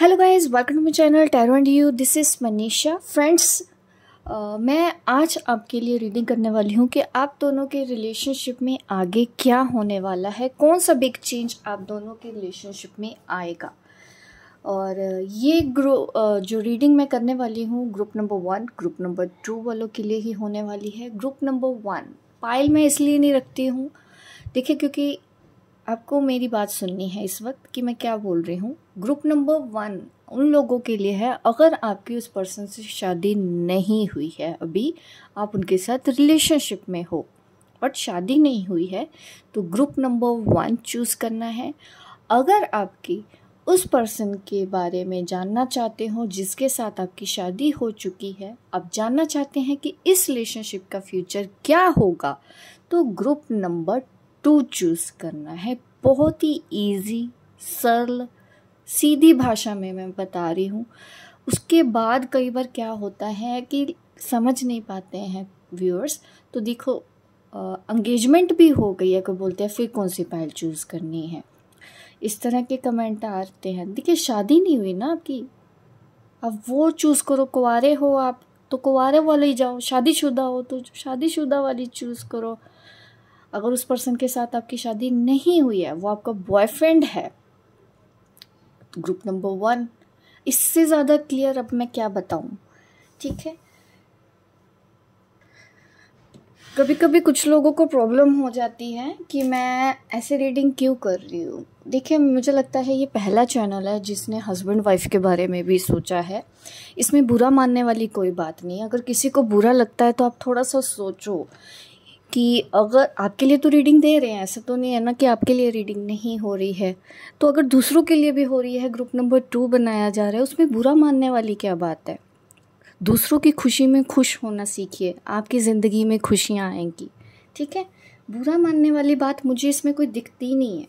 hello guys welcome to my channel tarot and you this is Manisha friends मैं आज आपके लिए रीडिंग करने वाली हूँ कि आप दोनों के रिलेशनशिप में आगे क्या होने वाला है कौन सा बिग चेंज आप दोनों के रिलेशनशिप में आएगा और uh, ये ग्रो uh, जो रीडिंग मैं करने वाली हूँ group number one group number two वालों के लिए ही होने वाली है ग्रुप नंबर वन पाइल मैं इसलिए नहीं रखती हूँ देखिए क्योंकि आपको मेरी बात सुननी है इस वक्त कि मैं क्या बोल रही हूँ ग्रुप नंबर वन उन लोगों के लिए है अगर आपकी उस पर्सन से शादी नहीं हुई है अभी आप उनके साथ रिलेशनशिप में हो बट शादी नहीं हुई है तो ग्रुप नंबर वन चूज़ करना है अगर आपकी उस पर्सन के बारे में जानना चाहते हो जिसके साथ आपकी शादी हो चुकी है आप जानना चाहते हैं कि इस रिलेशनशिप का फ्यूचर क्या होगा तो ग्रुप नंबर टू चूज़ करना है बहुत ही ईजी सरल सीधी भाषा में मैं बता रही हूँ उसके बाद कई बार क्या होता है कि समझ नहीं पाते हैं व्यूअर्स तो देखो एंगेजमेंट भी हो गई है कोई बोलते हैं फिर कौन सी पायल चूज़ करनी है इस तरह के कमेंट आते हैं देखिए शादी नहीं हुई ना आपकी अब वो चूज़ करो कुंवारे हो आप तो कुंवारे वाले ही जाओ शादीशुदा हो तो शादीशुदा वाली चूज़ करो अगर उस पर्सन के साथ आपकी शादी नहीं हुई है वो आपका बॉयफ्रेंड है ग्रुप नंबर वन इससे ज़्यादा क्लियर अब मैं क्या बताऊँ ठीक है कभी कभी कुछ लोगों को प्रॉब्लम हो जाती है कि मैं ऐसे रीडिंग क्यों कर रही हूँ देखिए मुझे लगता है ये पहला चैनल है जिसने हस्बैंड वाइफ के बारे में भी सोचा है इसमें बुरा मानने वाली कोई बात नहीं अगर किसी को बुरा लगता है तो आप थोड़ा सा सोचो कि अगर आपके लिए तो रीडिंग दे रहे हैं ऐसा तो नहीं है ना कि आपके लिए रीडिंग नहीं हो रही है तो अगर दूसरों के लिए भी हो रही है ग्रुप नंबर टू बनाया जा रहा है उसमें बुरा मानने वाली क्या बात है दूसरों की खुशी में खुश होना सीखिए आपकी ज़िंदगी में खुशियाँ आएंगी ठीक है बुरा मानने वाली बात मुझे इसमें कोई दिखती नहीं है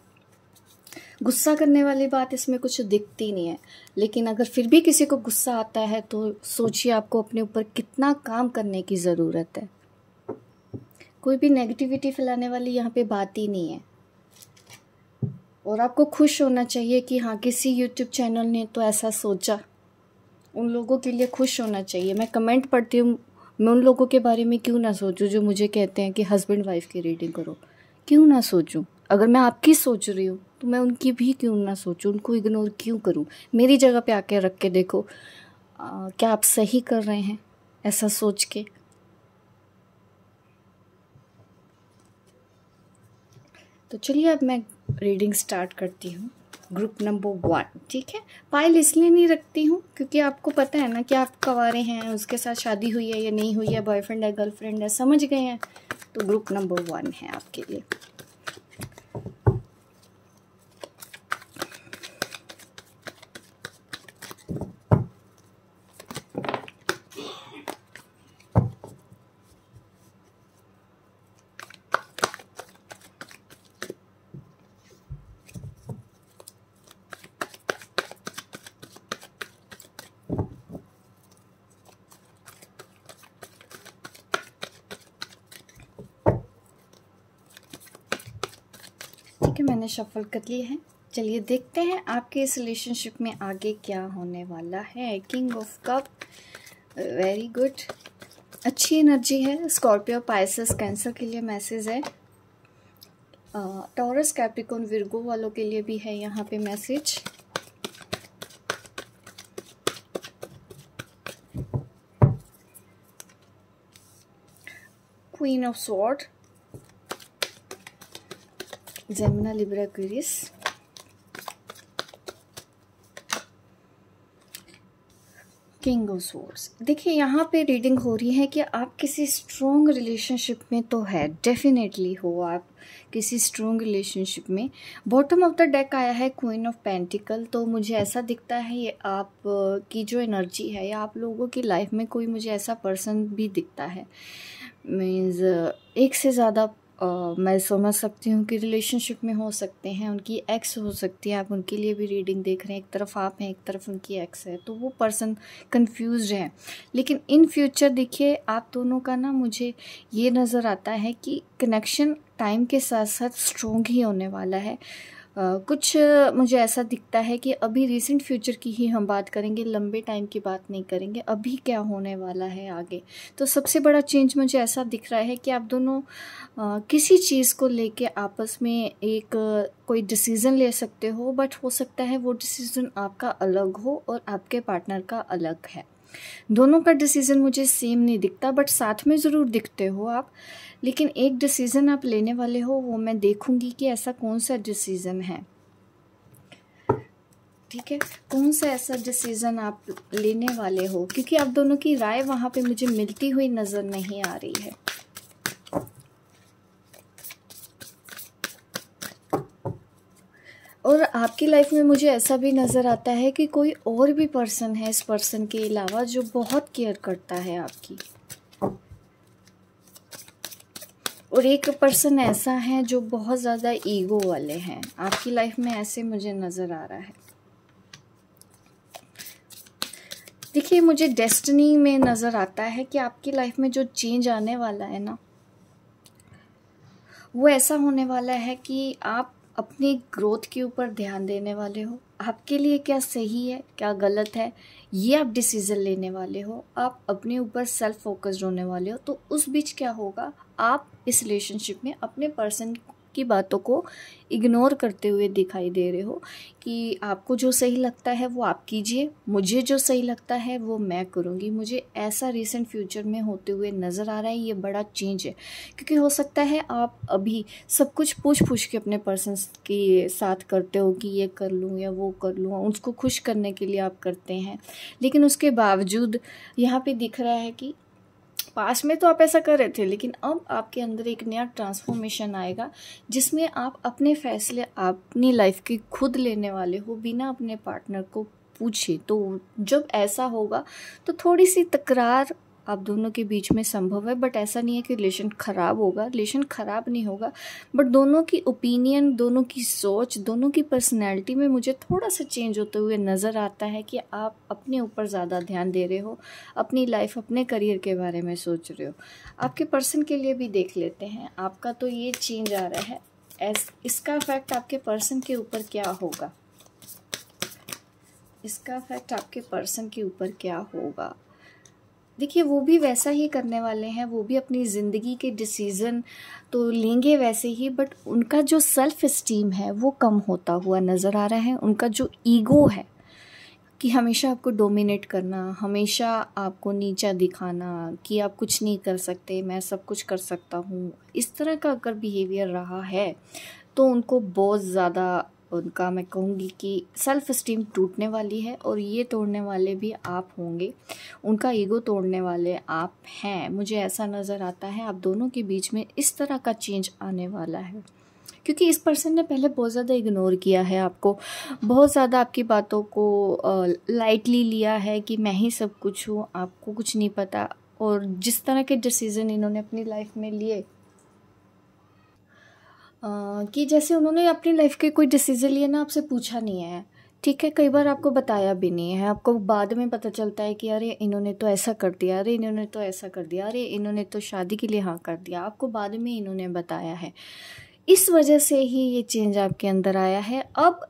गुस्सा करने वाली बात इसमें कुछ दिखती नहीं है लेकिन अगर फिर भी किसी को गुस्सा आता है तो सोचिए आपको अपने ऊपर कितना काम करने की ज़रूरत है कोई भी नेगेटिविटी फैलाने वाली यहाँ पे बात ही नहीं है और आपको खुश होना चाहिए कि हाँ किसी यूट्यूब चैनल ने तो ऐसा सोचा उन लोगों के लिए खुश होना चाहिए मैं कमेंट पढ़ती हूँ मैं उन लोगों के बारे में क्यों ना सोचूं जो मुझे कहते हैं कि हस्बैंड वाइफ की रीडिंग करो क्यों ना सोचूं अगर मैं आपकी सोच रही हूँ तो मैं उनकी भी क्यों ना सोचूं उनको इग्नोर क्यों करूँ मेरी जगह पे आके रख के देखो आ, क्या आप सही कर रहे हैं ऐसा सोच के तो चलिए अब मैं रीडिंग स्टार्ट करती हूँ ग्रुप नंबर वन ठीक है पाइल इसलिए नहीं रखती हूँ क्योंकि आपको पता है ना कि आप कवारे हैं उसके साथ शादी हुई है या नहीं हुई है बॉयफ्रेंड है गर्लफ्रेंड है समझ गए हैं तो ग्रुप नंबर वन है आपके लिए शफल कर लिए हैं चलिए देखते हैं आपके इस रिलेशनशिप में आगे क्या होने वाला है king of cup very good अच्छी एनर्जी है स्कॉर्पियो पाइसिस कैंसर के लिए मैसेज है टॉरस कैपिकोन विरगो वालों के लिए भी है यहाँ पे message queen of sword Gemini Libra gris king of swords देखिए यहाँ पे रीडिंग हो रही है कि आप किसी स्ट्रॉन्ग रिलेशनशिप में तो है डेफिनेटली हो आप किसी स्ट्रॉन्ग रिलेशनशिप में बॉटम ऑफ द डेक आया है क्वीन ऑफ पेंटिकल तो मुझे ऐसा दिखता है ये आप की जो एनर्जी है या आप लोगों की लाइफ में कोई मुझे ऐसा पर्सन भी दिखता है मीन्स एक से ज़्यादा मैं समझ सकती हूँ कि रिलेशनशिप में हो सकते हैं उनकी एक्स हो सकती है आप उनके लिए भी रीडिंग देख रहे हैं एक तरफ आप हैं एक तरफ उनकी एक्स है तो वो पर्सन कंफ्यूज हैं लेकिन इन फ्यूचर देखिए आप दोनों का ना मुझे ये नज़र आता है कि कनेक्शन टाइम के साथ साथ स्ट्रोंग ही होने वाला है कुछ मुझे ऐसा दिखता है कि अभी रिसेंट फ्यूचर की ही हम बात करेंगे लंबे टाइम की बात नहीं करेंगे अभी क्या होने वाला है आगे तो सबसे बड़ा चेंज मुझे ऐसा दिख रहा है कि आप दोनों आ, किसी चीज़ को लेके आपस में एक कोई डिसीज़न ले सकते हो बट हो सकता है वो डिसीज़न आपका अलग हो और आपके पार्टनर का अलग है दोनों का डिसीज़न मुझे सेम नहीं दिखता बट साथ में ज़रूर दिखते हो आप लेकिन एक डिसीज़न आप लेने वाले हो वो मैं देखूंगी कि ऐसा कौन सा डिसीज़न है ठीक है कौन सा ऐसा डिसीज़न आप लेने वाले हो क्योंकि आप दोनों की राय वहाँ पे मुझे मिलती हुई नज़र नहीं आ रही है और आपकी लाइफ में मुझे ऐसा भी नज़र आता है कि कोई और भी पर्सन है इस पर्सन के अलावा जो बहुत केयर करता है आपकी और एक पर्सन ऐसा है जो बहुत ज़्यादा ईगो वाले हैं आपकी लाइफ में ऐसे मुझे नज़र आ रहा है देखिए मुझे डेस्टिनी में नज़र आता है कि आपकी लाइफ में जो चेंज आने वाला है ना वो ऐसा होने वाला है कि आप अपनी ग्रोथ के ऊपर ध्यान देने वाले हो आपके लिए क्या सही है क्या गलत है ये आप डिसीज़न लेने वाले हो आप अपने ऊपर सेल्फ फोकस्ड होने वाले हो तो उस बीच क्या होगा आप इस रिलेशनशिप में अपने पर्सन की बातों को इग्नोर करते हुए दिखाई दे रहे हो कि आपको जो सही लगता है वो आप कीजिए मुझे जो सही लगता है वो मैं करूँगी मुझे ऐसा रिसेंट फ्यूचर में होते हुए नज़र आ रहा है ये बड़ा चेंज है क्योंकि हो सकता है आप अभी सब कुछ पूछ पूछ के अपने पर्सन के साथ करते हो कि ये कर लूँ या वो कर लूँ उसको खुश करने के लिए आप करते हैं लेकिन उसके बावजूद यहाँ पे दिख रहा है कि पास में तो आप ऐसा कर रहे थे लेकिन अब आपके अंदर एक नया ट्रांसफॉर्मेशन आएगा जिसमें आप अपने फैसले अपनी लाइफ के खुद लेने वाले हो बिना अपने पार्टनर को पूछे तो जब ऐसा होगा तो थोड़ी सी तकरार आप दोनों के बीच में संभव है बट ऐसा नहीं है कि रिलेशन ख़राब होगा रिलेशन ख़राब नहीं होगा बट दोनों की ओपिनियन दोनों की सोच दोनों की पर्सनैलिटी में मुझे थोड़ा सा चेंज होते हुए नज़र आता है कि आप अपने ऊपर ज़्यादा ध्यान दे रहे हो अपनी लाइफ अपने करियर के बारे में सोच रहे हो आपके पर्सन के लिए भी देख लेते हैं आपका तो ये चेंज आ रहा है एस इसका इफेक्ट आपके पर्सन के ऊपर क्या होगा इसका इफेक्ट आपके पर्सन के ऊपर क्या होगा देखिए वो भी वैसा ही करने वाले हैं वो भी अपनी ज़िंदगी के डिसीज़न तो लेंगे वैसे ही बट उनका जो सेल्फ़ इस्टीम है वो कम होता हुआ नज़र आ रहा है उनका जो ईगो है कि हमेशा आपको डोमिनेट करना हमेशा आपको नीचा दिखाना कि आप कुछ नहीं कर सकते मैं सब कुछ कर सकता हूँ इस तरह का अगर बिहेवियर रहा है तो उनको बहुत ज़्यादा उनका मैं कहूँगी कि सेल्फ़ इस्टीम टूटने वाली है और ये तोड़ने वाले भी आप होंगे उनका ईगो तोड़ने वाले आप हैं मुझे ऐसा नज़र आता है आप दोनों के बीच में इस तरह का चेंज आने वाला है क्योंकि इस पर्सन ने पहले बहुत ज़्यादा इग्नोर किया है आपको बहुत ज़्यादा आपकी बातों को लाइटली लिया है कि मैं ही सब कुछ हूँ आपको कुछ नहीं पता और जिस तरह के डिसीज़न इन्होंने अपनी लाइफ में लिए कि जैसे उन्होंने अपनी लाइफ के कोई डिसीज़न लिए ना आपसे पूछा नहीं है ठीक है कई बार आपको बताया भी नहीं है आपको बाद में पता चलता है कि अरे इन्होंने तो ऐसा कर दिया अरे इन्होंने तो ऐसा कर दिया अरे इन्होंने तो शादी के लिए हाँ कर दिया आपको बाद में इन्होंने बताया है इस वजह से ही ये चेंज आपके अंदर आया है अब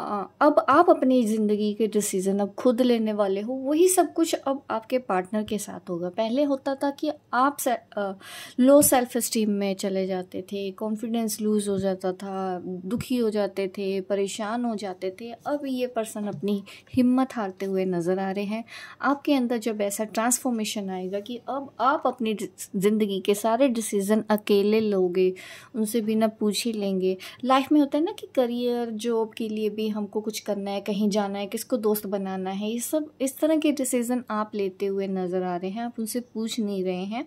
अब आप अपनी ज़िंदगी के डिसीज़न अब खुद लेने वाले हो वही सब कुछ अब आपके पार्टनर के साथ होगा पहले होता था कि आप से, आ, लो सेल्फ इस्टीम में चले जाते थे कॉन्फिडेंस लूज़ हो जाता था दुखी हो जाते थे परेशान हो जाते थे अब ये पर्सन अपनी हिम्मत हारते हुए नज़र आ रहे हैं आपके अंदर जब ऐसा ट्रांसफॉर्मेशन आएगा कि अब आप अपनी ज़िंदगी के सारे डिसीज़न अकेले लोगे उनसे बिना पूछ ही लेंगे लाइफ में होता है ना कि करियर जॉब के लिए भी कि हमको कुछ करना है कहीं जाना है किसको दोस्त बनाना है ये सब इस तरह के डिसीज़न आप लेते हुए नज़र आ रहे हैं आप उनसे पूछ नहीं रहे हैं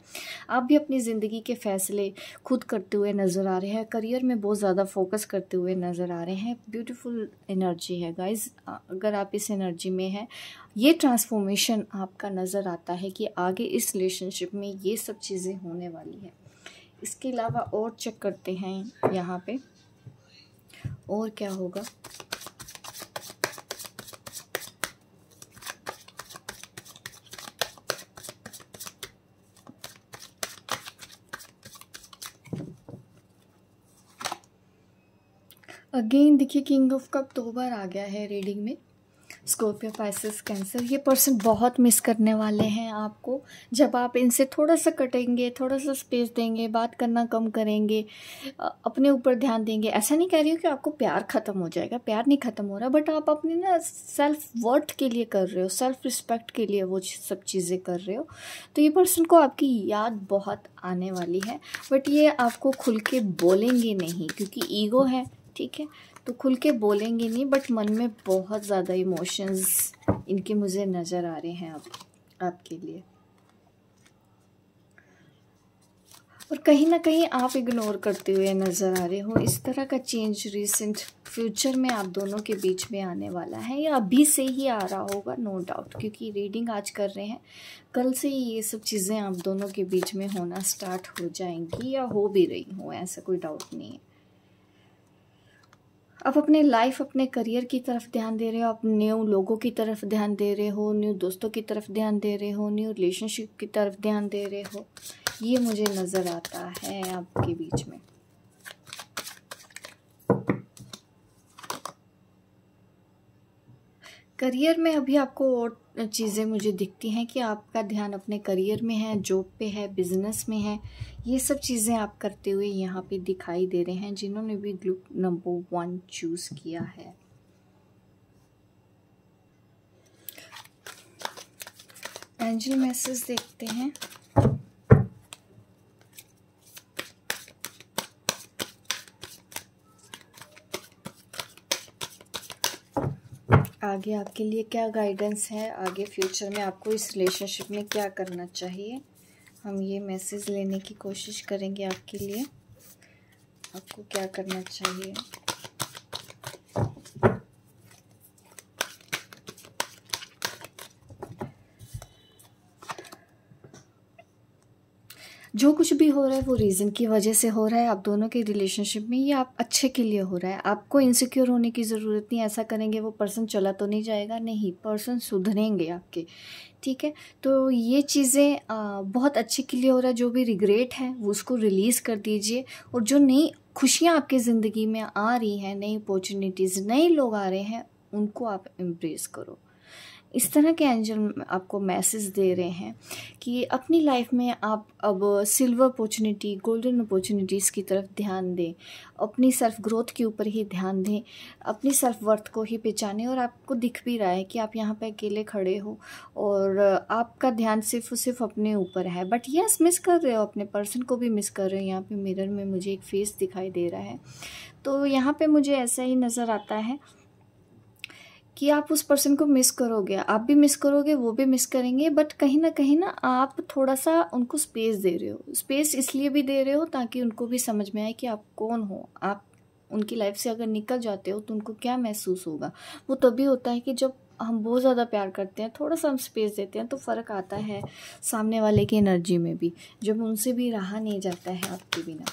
आप भी अपनी ज़िंदगी के फ़ैसले खुद करते हुए नज़र आ रहे हैं करियर में बहुत ज़्यादा फोकस करते हुए नज़र आ रहे हैं ब्यूटिफुल एनर्जी है गाइज अगर आप इस एनर्जी में हैं ये ट्रांसफॉर्मेशन आपका नज़र आता है कि आगे इस रिलेशनशिप में ये सब चीज़ें होने वाली है इसके अलावा और चेक करते हैं यहाँ पे और क्या होगा अगेन देखिए किंग ऑफ कप दो बार आ गया है रीडिंग में स्कॉर्पियो पाइसिस कैंसर ये पर्सन बहुत मिस करने वाले हैं आपको जब आप इनसे थोड़ा सा कटेंगे थोड़ा सा स्पेस देंगे बात करना कम करेंगे अपने ऊपर ध्यान देंगे ऐसा नहीं कह रही हूँ कि आपको प्यार ख़त्म हो जाएगा प्यार नहीं ख़त्म हो रहा बट आप अपने ना सेल्फ वर्थ के लिए कर रहे हो सेल्फ रिस्पेक्ट के लिए वो सब चीज़ें कर रहे हो तो ये पर्सन को आपकी याद बहुत आने वाली है बट ये आपको खुल के बोलेंगे नहीं क्योंकि ईगो है ठीक है तो खुल के बोलेंगे नहीं बट मन में बहुत ज़्यादा इमोशंस इनके मुझे नज़र आ रहे हैं आप आपके लिए और कहीं ना कहीं आप इग्नोर करते हुए नज़र आ रहे हो इस तरह का चेंज रिसेंट फ्यूचर में आप दोनों के बीच में आने वाला है या अभी से ही आ रहा होगा नो डाउट क्योंकि रीडिंग आज कर रहे हैं कल से ही ये सब चीज़ें आप दोनों के बीच में होना स्टार्ट हो जाएंगी या हो भी रही हूँ ऐसा कोई डाउट नहीं है आप अपने लाइफ अपने करियर की तरफ ध्यान दे रहे हो आप न्यू लोगों की तरफ ध्यान दे रहे हो न्यू दोस्तों की तरफ ध्यान दे रहे हो न्यू रिलेशनशिप की तरफ ध्यान दे रहे हो ये मुझे नज़र आता है आपके बीच में करियर में अभी आपको और चीज़ें मुझे दिखती हैं कि आपका ध्यान अपने करियर में है जॉब पे है बिजनेस में है ये सब चीज़ें आप करते हुए यहाँ पे दिखाई दे रहे हैं जिन्होंने भी ग्रुप नंबर वन चूज़ किया है एंजल मैसेज देखते हैं आगे आपके लिए क्या गाइडेंस है आगे फ्यूचर में आपको इस रिलेशनशिप में क्या करना चाहिए हम ये मैसेज लेने की कोशिश करेंगे आपके लिए आपको क्या करना चाहिए जो कुछ भी हो रहा है वो रीज़न की वजह से हो रहा है आप दोनों के रिलेशनशिप में ये आप अच्छे के लिए हो रहा है आपको इनसिक्योर होने की ज़रूरत नहीं ऐसा करेंगे वो पर्सन चला तो नहीं जाएगा नहीं पर्सन सुधरेंगे आपके ठीक है तो ये चीज़ें बहुत अच्छे के लिए हो रहा है जो भी रिग्रेट है वो उसको रिलीज़ कर दीजिए और जो नई खुशियाँ आपके ज़िंदगी में आ रही हैं नई अपॉर्चुनिटीज़ नए लोग आ रहे हैं उनको आप इम्प्रेस करो इस तरह के एंजल आपको मैसेज दे रहे हैं कि अपनी लाइफ में आप अब सिल्वर अपॉर्चुनिटी गोल्डन अपॉर्चुनिटीज़ की तरफ ध्यान दें अपनी सेल्फ ग्रोथ के ऊपर ही ध्यान दें अपनी सेल्फ वर्थ को ही पहचानें और आपको दिख भी रहा है कि आप यहाँ पे अकेले खड़े हो और आपका ध्यान सिर्फ सिर्फ अपने ऊपर है बट यस मिस कर रहे हो अपने पर्सन को भी मिस कर रहे हो यहाँ पे मिरर में मुझे एक फेस दिखाई दे रहा है तो यहाँ पर मुझे ऐसा ही नज़र आता है कि आप उस पर्सन को मिस करोगे आप भी मिस करोगे वो भी मिस करेंगे बट कहीं ना कहीं ना आप थोड़ा सा उनको स्पेस दे रहे हो स्पेस इसलिए भी दे रहे हो ताकि उनको भी समझ में आए कि आप कौन हो आप उनकी लाइफ से अगर निकल जाते हो तो उनको क्या महसूस होगा वो तभी होता है कि जब हम बहुत ज़्यादा प्यार करते हैं थोड़ा सा हम स्पेस देते हैं तो फ़र्क आता है सामने वाले की एनर्जी में भी जब उनसे भी रहा नहीं जाता है आपके बिना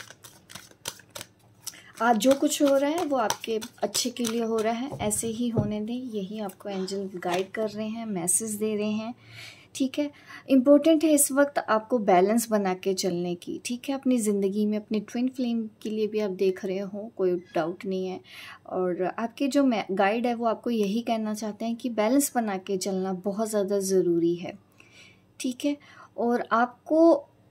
आज जो कुछ हो रहा है वो आपके अच्छे के लिए हो रहा है ऐसे ही होने दें यही आपको एंजल गाइड कर रहे हैं मैसेज दे रहे हैं ठीक है इम्पोर्टेंट है इस वक्त आपको बैलेंस बना के चलने की ठीक है अपनी ज़िंदगी में अपने ट्विन फ्लेम के लिए भी आप देख रहे हो कोई डाउट नहीं है और आपके जो गाइड है वो आपको यही कहना चाहते हैं कि बैलेंस बना के चलना बहुत ज़्यादा ज़रूरी है ठीक है और आपको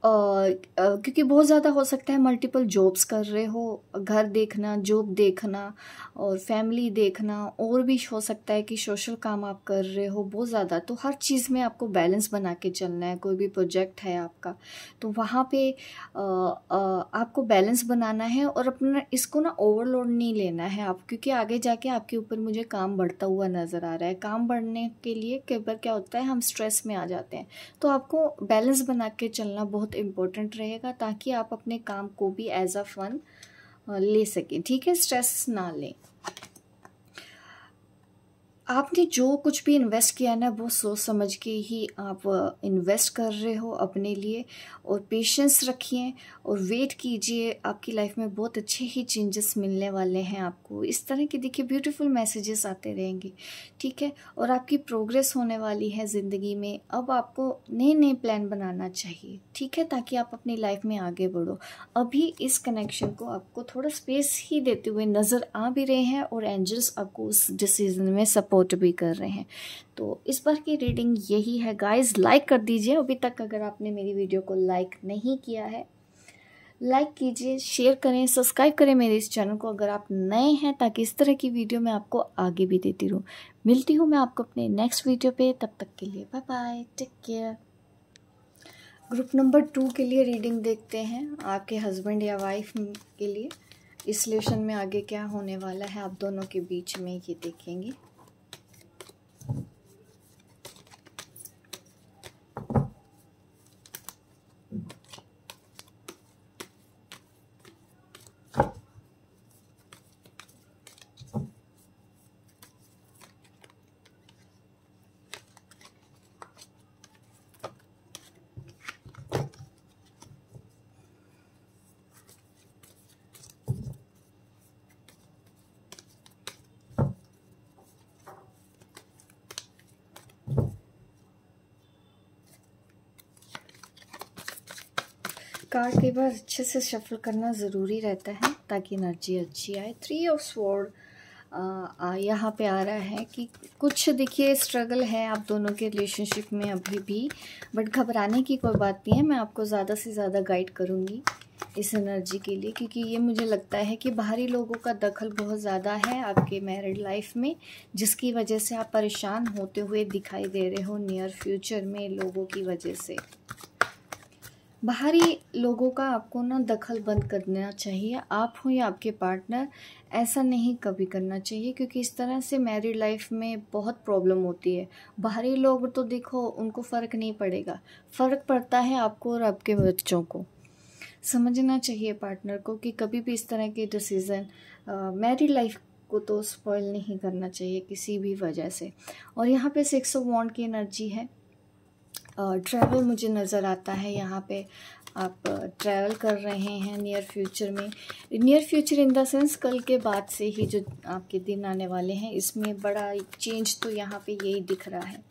क्योंकि बहुत ज़्यादा हो सकता है मल्टीपल जॉब्स कर रहे हो घर देखना जॉब देखना और फैमिली देखना और भी हो सकता है कि सोशल काम आप कर रहे हो बहुत ज़्यादा तो हर चीज़ में आपको बैलेंस बना के चलना है कोई भी प्रोजेक्ट है आपका तो वहाँ पे आ, आ, आपको बैलेंस बनाना है और अपना इसको ना ओवरलोड नहीं लेना है आप क्योंकि आगे जाके आपके ऊपर मुझे काम बढ़ता हुआ नज़र आ रहा है काम बढ़ने के लिए कई बार क्या होता है हम स्ट्रेस में आ जाते हैं तो आपको बैलेंस बना के चलना बहुत इम्पोर्टेंट रहेगा ताकि आप अपने काम को भी एज अ फन ले सकें ठीक है स्ट्रेस ना लें आपने जो कुछ भी इन्वेस्ट किया है ना वो सोच समझ के ही आप इन्वेस्ट कर रहे हो अपने लिए और पेशेंस रखिए और वेट कीजिए आपकी लाइफ में बहुत अच्छे ही चेंजेस मिलने वाले हैं आपको इस तरह के देखिए ब्यूटीफुल मैसेजेस आते रहेंगे ठीक है और आपकी प्रोग्रेस होने वाली है ज़िंदगी में अब आपको नए नए प्लान बनाना चाहिए ठीक है ताकि आप अपनी लाइफ में आगे बढ़ो अभी इस कनेक्शन को आपको थोड़ा स्पेस ही देते हुए नज़र आ भी रहे हैं और एंजल्स आपको उस डिसीजन में सपोर्ट सपोर्ट भी कर रहे हैं तो इस बार की रीडिंग यही है गाइस लाइक कर दीजिए अभी तक अगर आपने मेरी वीडियो को लाइक नहीं किया है लाइक कीजिए शेयर करें सब्सक्राइब करें मेरे इस चैनल को अगर आप नए हैं ताकि इस तरह की वीडियो मैं आपको आगे भी देती रहूँ मिलती हूँ मैं आपको अपने नेक्स्ट वीडियो पे तब तक के लिए bye bye take care group number two के लिए रीडिंग देखते हैं आपके हस्बैंड या वाइफ के लिए इस रिलेशन में आगे क्या होने वाला है आप दोनों के बीच में ये देखेंगे कार्ड कई बार अच्छे से शफल करना ज़रूरी रहता है ताकि एनर्जी अच्छी आए थ्री ऑफ स्वॉर्ड यहाँ पे आ रहा है कि कुछ देखिए स्ट्रगल है आप दोनों के रिलेशनशिप में अभी भी बट घबराने की कोई बात नहीं है मैं आपको ज़्यादा से ज़्यादा गाइड करूँगी इस एनर्जी के लिए क्योंकि ये मुझे लगता है कि बाहरी लोगों का दखल बहुत ज़्यादा है आपके मैरिड लाइफ में जिसकी वजह से आप परेशान होते हुए दिखाई दे रहे हो नियर फ्यूचर में लोगों की वजह से बाहरी लोगों का आपको ना दखल बंद करना चाहिए आप हो या आपके पार्टनर ऐसा नहीं कभी करना चाहिए क्योंकि इस तरह से मैरिड लाइफ में बहुत प्रॉब्लम होती है बाहरी लोग तो देखो उनको फ़र्क नहीं पड़ेगा फ़र्क पड़ता है आपको और आपके बच्चों को समझना चाहिए पार्टनर को कि कभी भी इस तरह के डिसीज़न मैरिड लाइफ को तो स्पॉइल नहीं करना चाहिए किसी भी वजह से और यहाँ पे सिक्स ऑफ वॉन्ड की एनर्जी है ट्रैवल मुझे नज़र आता है यहाँ पे आप ट्रैवल कर रहे हैं नियर फ्यूचर में near future in the sense कल के बाद से ही जो आपके दिन आने वाले हैं इसमें बड़ा चेंज तो यहाँ पे यही दिख रहा है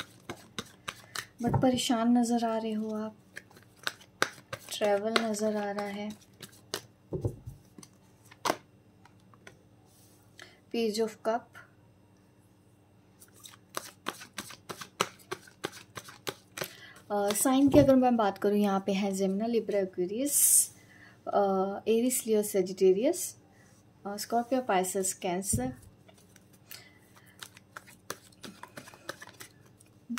बट परेशान नज़र आ रहे हो आप ट्रैवल नज़र आ रहा है पेज ऑफ कप साइन की अगर मैं बात करूँ यहाँ पे है Gemini Libra Aquarius Aries Leo Sagittarius Scorpio Pisces Cancer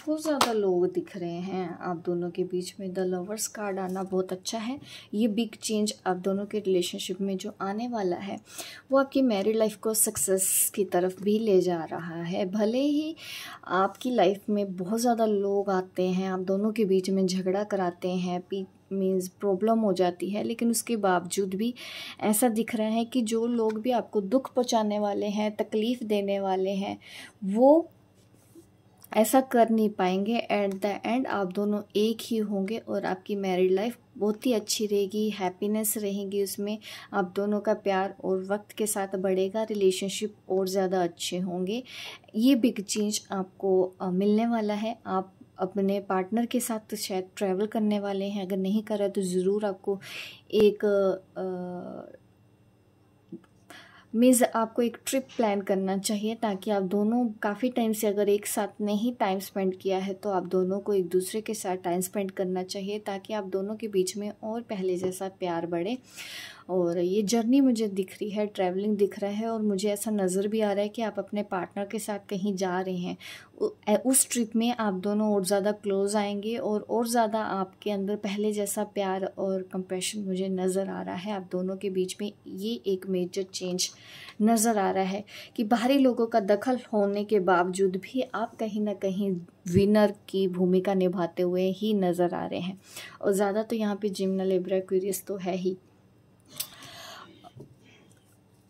बहुत ज़्यादा लोग दिख रहे हैं आप दोनों के बीच में द लवर्स कार्ड आना बहुत अच्छा है ये बिग चेंज आप दोनों के रिलेशनशिप में जो आने वाला है वो आपकी मैरिड लाइफ को सक्सेस की तरफ भी ले जा रहा है भले ही आपकी लाइफ में बहुत ज़्यादा लोग आते हैं आप दोनों के बीच में झगड़ा कराते हैं पी मीन्स प्रॉब्लम हो जाती है लेकिन उसके बावजूद भी ऐसा दिख रहा है कि जो लोग भी आपको दुख पहुंचाने वाले हैं तकलीफ़ देने वाले हैं वो ऐसा कर नहीं पाएंगे एट द एंड आप दोनों एक ही होंगे और आपकी मैरिड लाइफ बहुत ही अच्छी रहेगी हैप्पीनेस रहेगी उसमें आप दोनों का प्यार और वक्त के साथ बढ़ेगा रिलेशनशिप और ज़्यादा अच्छे होंगे ये बिग चेंज आपको मिलने वाला है आप अपने पार्टनर के साथ शायद ट्रैवल करने वाले हैं अगर नहीं करा तो ज़रूर आपको एक आ, मीन्स आपको एक ट्रिप प्लान करना चाहिए ताकि आप दोनों काफ़ी टाइम से अगर एक साथ नहीं टाइम स्पेंड किया है तो आप दोनों को एक दूसरे के साथ टाइम स्पेंड करना चाहिए ताकि आप दोनों के बीच में और पहले जैसा प्यार बढ़े और ये जर्नी मुझे दिख रही है ट्रैवलिंग दिख रहा है और मुझे ऐसा नज़र भी आ रहा है कि आप अपने पार्टनर के साथ कहीं जा रहे हैं उस ट्रिप में आप दोनों और ज़्यादा क्लोज आएंगे और और ज़्यादा आपके अंदर पहले जैसा प्यार और कंपेशन मुझे नज़र आ रहा है आप दोनों के बीच में ये एक मेजर चेंज नज़र आ रहा है कि बाहरी लोगों का दखल होने के बावजूद भी आप कहीं ना कहीं विनर की भूमिका निभाते हुए ही नज़र आ रहे हैं और ज़्यादा तो यहाँ पे जिमना लेब्रा क्यूरियस तो है ही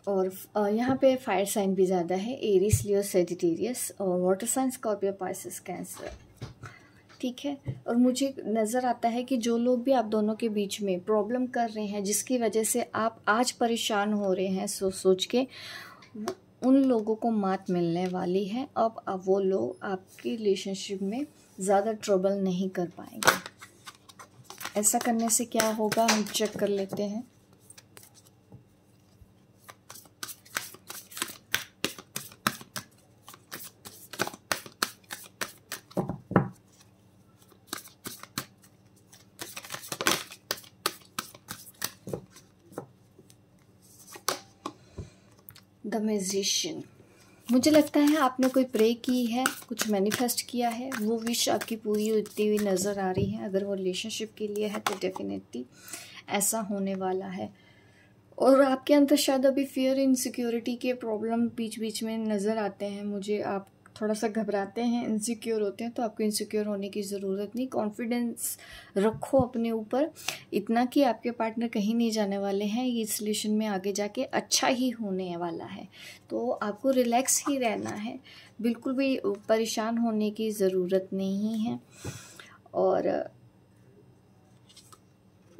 और यहाँ पे फायर साइन भी ज़्यादा है एरिस लियो सेजिटेरियस और water sign Scorpio Pisces Cancer ठीक है और मुझे नज़र आता है कि जो लोग भी आप दोनों के बीच में प्रॉब्लम कर रहे हैं जिसकी वजह से आप आज परेशान हो रहे हैं सोच सोच के उन लोगों को मात मिलने वाली है अब अब वो लोग आपकी रिलेशनशिप में ज़्यादा ट्रबल नहीं कर पाएंगे ऐसा करने से क्या होगा हम चेक कर लेते हैं मेजिशियन मुझे लगता है आपने कोई प्रे की है कुछ मैनिफेस्ट किया है वो विश आपकी पूरी होती हुई नज़र आ रही है अगर वो रिलेशनशिप के लिए है तो डेफिनेटली ऐसा होने वाला है और आपके अंदर शायद अभी फियर इनसिक्योरिटी के प्रॉब्लम बीच बीच में नज़र आते हैं मुझे आप थोड़ा सा घबराते हैं इनसिक्योर होते हैं तो आपको इनसिक्योर होने की ज़रूरत नहीं कॉन्फिडेंस रखो अपने ऊपर इतना कि आपके पार्टनर कहीं नहीं जाने वाले हैं ये इस रिलेशन में आगे जाके अच्छा ही होने वाला है तो आपको रिलैक्स ही रहना है बिल्कुल भी परेशान होने की ज़रूरत नहीं है और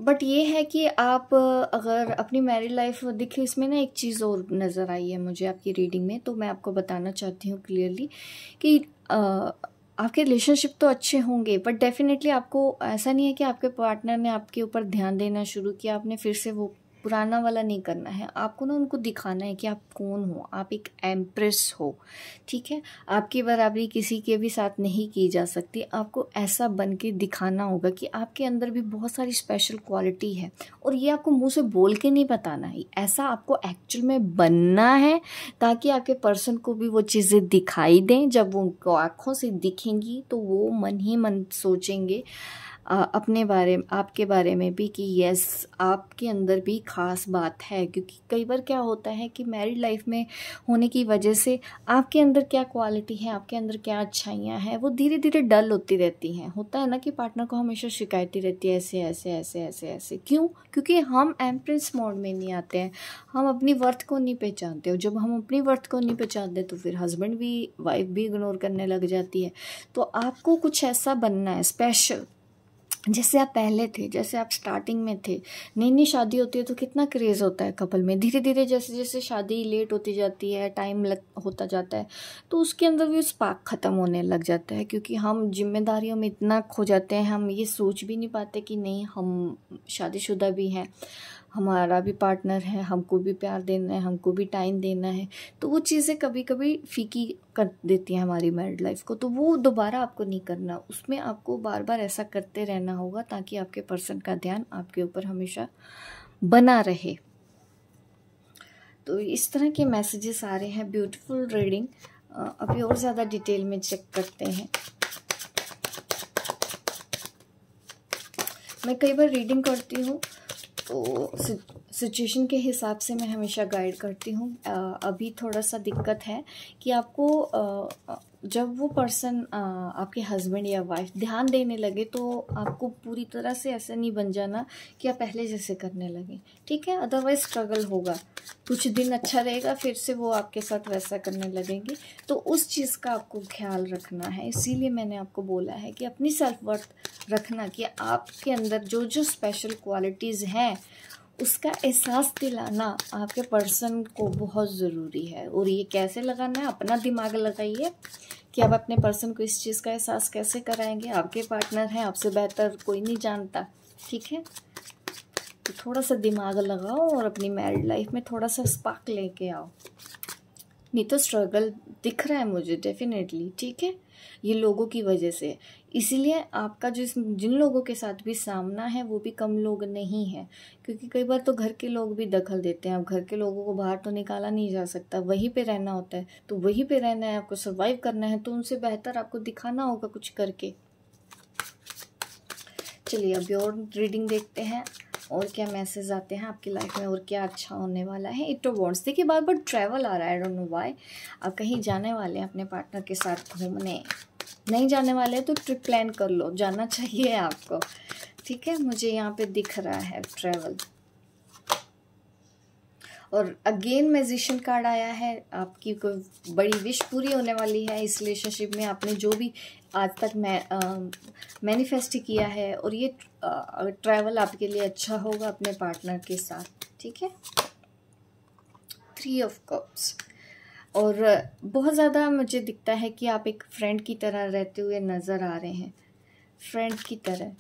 बट ये है कि आप अगर अपनी मैरिड लाइफ देखिए इसमें ना एक चीज़ और नज़र आई है मुझे आपकी रीडिंग में तो मैं आपको बताना चाहती हूँ क्लियरली कि आ, आपके रिलेशनशिप तो अच्छे होंगे बट डेफिनेटली आपको ऐसा नहीं है कि आपके पार्टनर ने आपके ऊपर ध्यान देना शुरू किया आपने फिर से वो पुराना वाला नहीं करना है आपको ना उनको दिखाना है कि आप कौन हो आप एक एम्प्रेस हो ठीक है आपकी बराबरी किसी के भी साथ नहीं की जा सकती आपको ऐसा बन के दिखाना होगा कि आपके अंदर भी बहुत सारी स्पेशल क्वालिटी है और ये आपको मुँह से बोल के नहीं बताना है ऐसा आपको एक्चुअल में बनना है ताकि आपके पर्सन को भी वो चीज़ें दिखाई दें जब वो उनको आँखों से दिखेंगी तो वो मन ही मन सोचेंगे अपने बारे आपके बारे में भी कि यस आपके अंदर भी ख़ास बात है क्योंकि कई बार क्या होता है कि मैरिड लाइफ में होने की वजह से आपके अंदर क्या क्वालिटी है आपके अंदर क्या अच्छाइयाँ हैं वो धीरे धीरे डल होती रहती हैं होता है ना कि पार्टनर को हमेशा शिकायती रहती है ऐसे ऐसे ऐसे ऐसे ऐसे क्यों क्योंकि हम एम्प्रेंस मोड में नहीं आते हैं हम अपनी वर्थ को नहीं पहचानते और जब हम अपनी वर्थ को नहीं पहचानते तो फिर हस्बैंड भी वाइफ भी इग्नोर करने लग जाती है तो आपको कुछ ऐसा बनना है स्पेशल जैसे आप पहले थे जैसे आप स्टार्टिंग में थे नई नई शादी होती है तो कितना क्रेज़ होता है कपल में धीरे धीरे जैसे जैसे शादी लेट होती जाती है टाइम लग होता जाता है तो उसके अंदर भी स्पार्क ख़त्म होने लग जाता है क्योंकि हम जिम्मेदारियों में इतना खो जाते हैं हम ये सोच भी नहीं पाते कि नहीं हम शादीशुदा भी हैं हमारा भी पार्टनर है हमको भी प्यार देना है हमको भी टाइम देना है तो वो चीज़ें कभी कभी फीकी कर देती हैं हमारी मैरिड लाइफ को तो वो दोबारा आपको नहीं करना उसमें आपको बार बार ऐसा करते रहना होगा ताकि आपके पर्सन का ध्यान आपके ऊपर हमेशा बना रहे तो इस तरह के मैसेजेस आ रहे हैं ब्यूटीफुल रीडिंग अभी और ज़्यादा डिटेल में चेक करते हैं मैं कई बार रीडिंग करती हूँ तो सिचुएशन के हिसाब से मैं हमेशा गाइड करती हूँ अभी थोड़ा सा दिक्कत है कि आपको जब वो पर्सन आपके हस्बैंड या वाइफ ध्यान देने लगे तो आपको पूरी तरह से ऐसा नहीं बन जाना कि आप पहले जैसे करने लगे ठीक है अदरवाइज स्ट्रगल होगा कुछ दिन अच्छा रहेगा फिर से वो आपके साथ वैसा करने लगेंगे तो उस चीज़ का आपको ख्याल रखना है इसीलिए मैंने आपको बोला है कि अपनी सेल्फ वर्थ रखना कि आपके अंदर जो जो स्पेशल क्वालिटीज़ हैं उसका एहसास दिलाना आपके पर्सन को बहुत ज़रूरी है और ये कैसे लगाना है अपना दिमाग लगाइए कि आप अपने पर्सन को इस चीज़ का एहसास कैसे कराएंगे आपके पार्टनर हैं आपसे बेहतर कोई नहीं जानता ठीक है तो थोड़ा सा दिमाग लगाओ और अपनी मैरिड लाइफ में थोड़ा सा स्पार्क लेके आओ नहीं तो स्ट्रगल दिख रहा है मुझे डेफिनेटली ठीक है ये लोगों की वजह से इसलिए आपका जिस जिन लोगों के साथ भी सामना है वो भी कम लोग नहीं हैं क्योंकि कई बार तो घर के लोग भी दखल देते हैं अब घर के लोगों को बाहर तो निकाला नहीं जा सकता वहीं पे रहना होता है तो वहीं पे रहना है आपको सर्वाइव करना है तो उनसे बेहतर आपको दिखाना होगा कुछ करके चलिए अब और रीडिंग देखते हैं और क्या मैसेज आते हैं आपकी लाइफ में और क्या अच्छा होने वाला है इट वॉन्ट्स देखिए बार बार ट्रैवल आ रहा है आई डोंट नो वाई आप कहीं जाने वाले हैं अपने पार्टनर के साथ घूमने नहीं जाने वाले तो ट्रिप प्लान कर लो जाना चाहिए आपको ठीक है मुझे यहाँ पे दिख रहा है ट्रैवल और अगेन मेजिशियन कार्ड आया है आपकी कोई बड़ी विश पूरी होने वाली है इस रिलेशनशिप में आपने जो भी आज तक मैनिफेस्ट किया है और ये ट्रैवल आपके लिए अच्छा होगा अपने पार्टनर के साथ ठीक है थ्री ऑफ कप्स और बहुत ज़्यादा मुझे दिखता है कि आप एक फ्रेंड की तरह रहते हुए नज़र आ रहे हैं फ्रेंड की तरह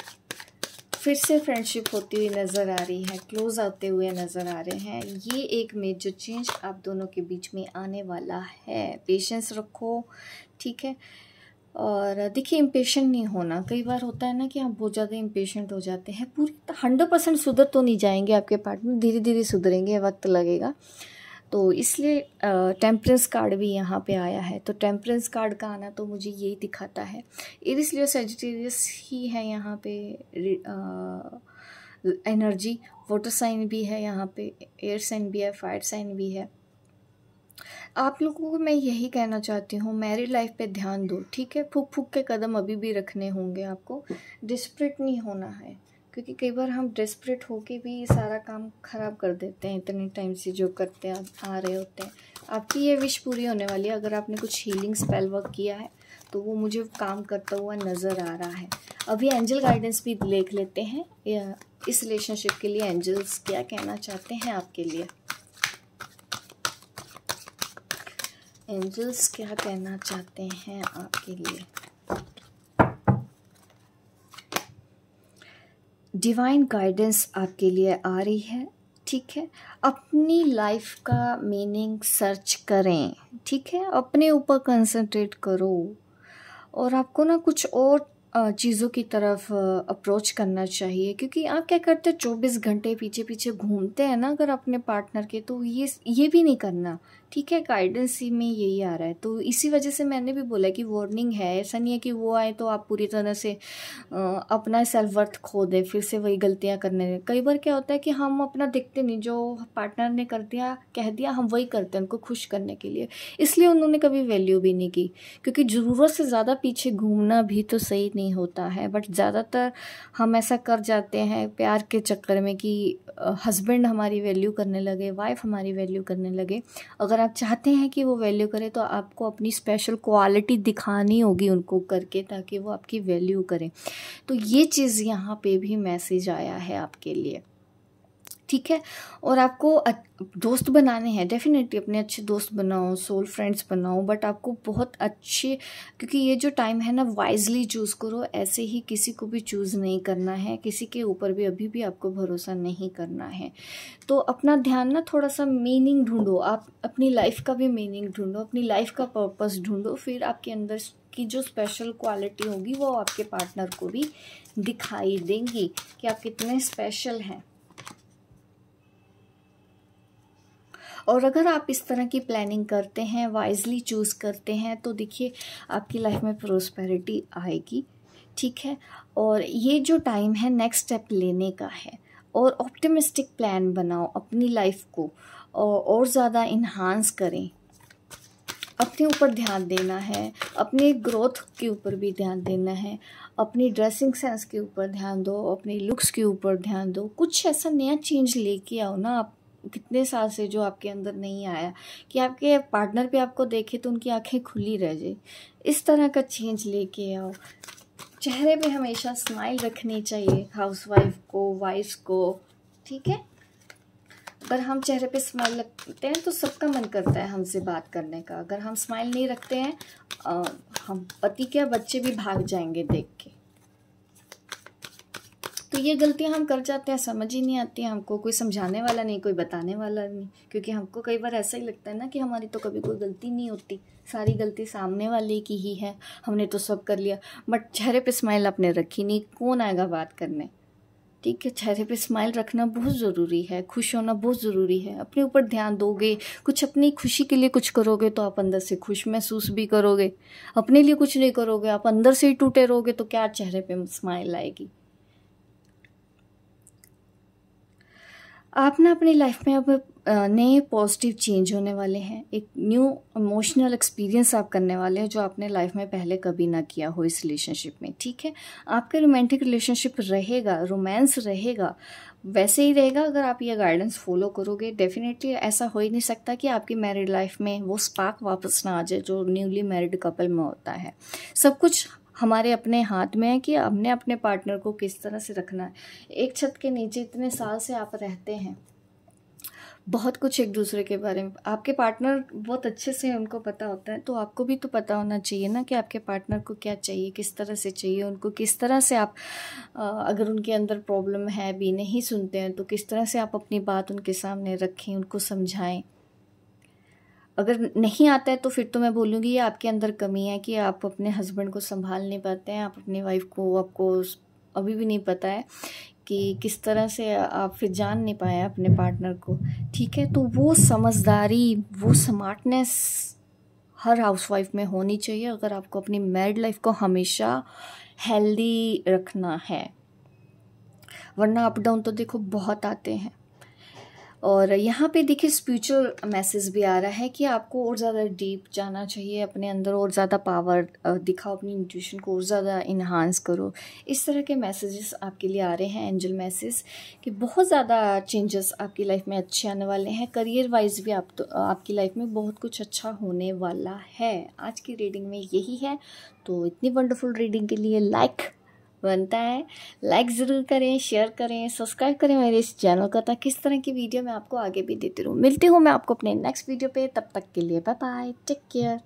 फिर से फ्रेंडशिप होती हुई नज़र आ रही है क्लोज आते हुए नज़र आ रहे हैं ये एक मेजर चेंज आप दोनों के बीच में आने वाला है पेशेंस रखो ठीक है और देखिए इम्पेशेंट नहीं होना कई बार होता है ना कि हम बहुत ज़्यादा इम्पेशेंट हो जाते हैं पूरी हंड्रेड परसेंट सुधर तो नहीं जाएंगे आपके पार्टनर धीरे धीरे सुधरेंगे वक्त लगेगा तो इसलिए टेम्परेंस कार्ड भी यहाँ पे आया है तो टेम्परेंस कार्ड का आना तो मुझे यही दिखाता है इसलिए सेजिटेरियस ही है यहाँ पे एनर्जी वाटर साइन भी है यहाँ पे एयर साइन भी है फायर साइन भी है आप लोगों को मैं यही कहना चाहती हूँ मैरिड लाइफ पे ध्यान दो ठीक है फूक फूक के कदम अभी भी रखने होंगे आपको डिस्प्रिट नहीं होना है क्योंकि कई बार हम डेस्परेट होके भी सारा काम ख़राब कर देते हैं इतने टाइम से जो करते हैं आ रहे होते हैं आपकी ये विश पूरी होने वाली है अगर आपने कुछ हीलिंग स्पेल वर्क किया है तो वो मुझे काम करता हुआ नज़र आ रहा है अभी एंजल गाइडेंस भी देख लेते हैं इस रिलेशनशिप के लिए एंजल्स क्या कहना चाहते हैं आपके लिए एंजल्स क्या कहना चाहते हैं आपके लिए डिवाइन गाइडेंस आपके लिए आ रही है ठीक है अपनी लाइफ का मीनिंग सर्च करें ठीक है अपने ऊपर कंसंट्रेट करो और आपको ना कुछ और चीज़ों की तरफ अप्रोच करना चाहिए क्योंकि आप क्या करते हैं चौबीस घंटे पीछे पीछे घूमते हैं ना अगर अपने पार्टनर के तो ये ये भी नहीं करना ठीक है गाइडेंस में यही आ रहा है तो इसी वजह से मैंने भी बोला कि वार्निंग है ऐसा नहीं है कि वो आए तो आप पूरी तरह से अपना सेल्फ वर्थ खो दें फिर से वही गलतियाँ करने दें कई बार क्या होता है कि हम अपना देखते नहीं जो पार्टनर ने कर दिया कह दिया हम वही करते हैं उनको खुश करने के लिए इसलिए उन्होंने कभी वैल्यू भी नहीं की क्योंकि ज़रूरत से ज़्यादा पीछे घूमना भी तो सही नहीं होता है बट ज़्यादातर हम ऐसा कर जाते हैं प्यार के चक्कर में कि हस्बैंड हमारी वैल्यू करने लगे वाइफ हमारी वैल्यू करने लगे अगर अगर आप चाहते हैं कि वो वैल्यू करें तो आपको अपनी स्पेशल क्वालिटी दिखानी होगी उनको करके ताकि वो आपकी वैल्यू करें तो ये चीज़ यहाँ पे भी मैसेज आया है आपके लिए ठीक है और आपको दोस्त बनाने हैं डेफिनेटली अपने अच्छे दोस्त बनाओ सोल फ्रेंड्स बनाओ बट आपको बहुत अच्छे क्योंकि ये जो टाइम है ना वाइजली चूज़ करो ऐसे ही किसी को भी चूज़ नहीं करना है किसी के ऊपर भी अभी भी आपको भरोसा नहीं करना है तो अपना ध्यान ना थोड़ा सा मीनिंग ढूंढो आप अपनी लाइफ का भी मीनिंग ढूंढो अपनी लाइफ का पर्पस ढूंढो फिर आपके अंदर की जो स्पेशल क्वालिटी होगी वो आपके पार्टनर को भी दिखाई देंगी कि आप कितने स्पेशल हैं और अगर आप इस तरह की प्लानिंग करते हैं वाइजली चूज़ करते हैं तो देखिए आपकी लाइफ में प्रोस्पेरिटी आएगी ठीक है और ये जो टाइम है नेक्स्ट स्टेप लेने का है और ऑप्टिमिस्टिक प्लान बनाओ अपनी लाइफ को और ज़्यादा इन्हांस करें अपने ऊपर ध्यान देना है अपने ग्रोथ के ऊपर भी ध्यान देना है अपनी ड्रेसिंग सेंस के ऊपर ध्यान दो अपनी लुक्स के ऊपर ध्यान दो कुछ ऐसा नया चेंज लेके आओ ना आप कितने साल से जो आपके अंदर नहीं आया कि आपके पार्टनर पे आपको देखे तो उनकी आंखें खुली रह जाए इस तरह का चेंज लेके आओ चेहरे पे हमेशा स्माइल रखनी चाहिए हाउसवाइफ को वाइफ को ठीक है अगर हम चेहरे पे स्माइल रखते हैं तो सबका मन करता है हमसे बात करने का अगर हम स्माइल नहीं रखते हैं आ, हम पति के बच्चे भी भाग जाएंगे देख के तो ये गलतियाँ हम कर जाते हैं समझ ही नहीं आती हमको कोई समझाने वाला नहीं कोई बताने वाला नहीं क्योंकि हमको कई बार ऐसा ही लगता है ना कि हमारी तो कभी कोई गलती नहीं होती सारी गलती सामने वाले की ही है हमने तो सब कर लिया बट चेहरे पे स्माइल आपने रखी नहीं कौन आएगा बात करने ठीक है चेहरे पे स्माइल रखना बहुत ज़रूरी है खुश होना बहुत ज़रूरी है अपने ऊपर ध्यान दोगे कुछ अपनी खुशी के लिए कुछ करोगे तो आप अंदर से खुश महसूस भी करोगे अपने लिए कुछ नहीं करोगे आप अंदर से ही टूटे रहोगे तो क्या चेहरे पे स्माइल आएगी आप ना अपनी लाइफ में अब नए पॉजिटिव चेंज होने वाले हैं एक न्यू इमोशनल एक्सपीरियंस आप करने वाले हैं जो आपने लाइफ में पहले कभी ना किया हो इस रिलेशनशिप में ठीक है आपका रोमांटिक रिलेशनशिप रहेगा रोमांस रहेगा वैसे ही रहेगा अगर आप ये गाइडेंस फॉलो करोगे डेफिनेटली ऐसा हो ही नहीं सकता कि आपकी मैरिड लाइफ में वो स्पार्क वापस ना आ जाए जो न्यूली मैरिड कपल में होता है सब कुछ हमारे अपने हाथ में है कि हमने अपने पार्टनर को किस तरह से रखना है एक छत के नीचे इतने साल से आप रहते हैं बहुत कुछ एक दूसरे के बारे में आपके पार्टनर बहुत अच्छे से उनको पता होता है तो आपको भी तो पता होना चाहिए ना कि आपके पार्टनर को क्या चाहिए किस तरह से चाहिए उनको किस तरह से आप अगर उनके अंदर प्रॉब्लम है भी नहीं सुनते हैं तो किस तरह से आप अपनी बात उनके सामने रखें उनको समझाएं अगर नहीं आता है तो फिर तो मैं बोलूँगी ये आपके अंदर कमी है कि आप अपने हस्बैंड को संभाल नहीं पाते हैं आप अपनी वाइफ को आपको अभी भी नहीं पता है कि किस तरह से आप फिर जान नहीं पाए अपने पार्टनर को ठीक है तो वो समझदारी वो स्मार्टनेस हर हाउसवाइफ में होनी चाहिए अगर आपको अपनी मैरिड लाइफ को हमेशा हेल्दी रखना है वरना अप डाउन तो देखो बहुत आते हैं और यहाँ पे देखिए स्पिरिचुअल मैसेज भी आ रहा है कि आपको और ज़्यादा डीप जाना चाहिए अपने अंदर और ज़्यादा पावर दिखाओ अपनी इंट्यूशन को और ज़्यादा इन्हांस करो इस तरह के मैसेजेस आपके लिए आ रहे हैं एंजल मैसेज कि बहुत ज़्यादा चेंजेस आपकी लाइफ में अच्छे आने वाले हैं करियर वाइज भी आप तो, आपकी लाइफ में बहुत कुछ अच्छा होने वाला है आज की रीडिंग में यही है तो इतनी वंडरफुल रीडिंग के लिए लाइक बनता है लाइक ज़रूर करें शेयर करें सब्सक्राइब करें मेरे इस चैनल का ताकि इस तरह की वीडियो मैं आपको आगे भी देती रहूँ मिलती हूँ मैं आपको अपने नेक्स्ट वीडियो पे तब तक के लिए बाय बाय टेक केयर